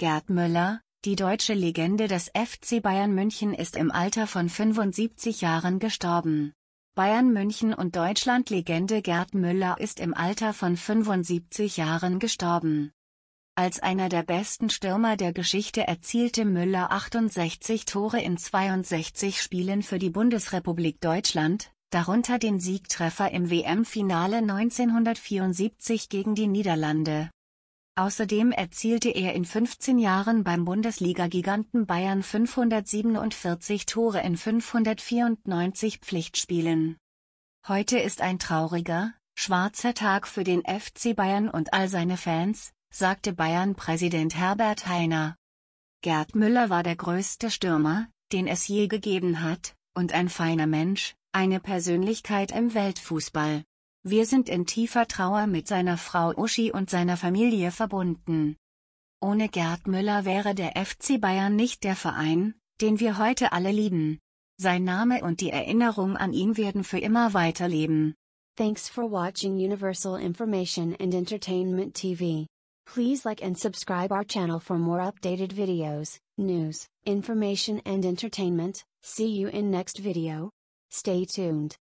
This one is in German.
Gerd Müller, die deutsche Legende des FC Bayern München ist im Alter von 75 Jahren gestorben. Bayern München und Deutschland-Legende Gerd Müller ist im Alter von 75 Jahren gestorben. Als einer der besten Stürmer der Geschichte erzielte Müller 68 Tore in 62 Spielen für die Bundesrepublik Deutschland, darunter den Siegtreffer im WM-Finale 1974 gegen die Niederlande. Außerdem erzielte er in 15 Jahren beim Bundesliga-Giganten Bayern 547 Tore in 594 Pflichtspielen. Heute ist ein trauriger, schwarzer Tag für den FC Bayern und all seine Fans, sagte Bayern-Präsident Herbert Heiner. Gerd Müller war der größte Stürmer, den es je gegeben hat, und ein feiner Mensch, eine Persönlichkeit im Weltfußball. Wir sind in tiefer Trauer mit seiner Frau Uschi und seiner Familie verbunden. Ohne Gerd Müller wäre der FC Bayern nicht der Verein, den wir heute alle lieben. Sein Name und die Erinnerung an ihn werden für immer weiterleben. Thanks for watching Universal Information and Entertainment TV. Please like and subscribe our channel for more updated videos, news, information and entertainment. See you in next video. Stay tuned.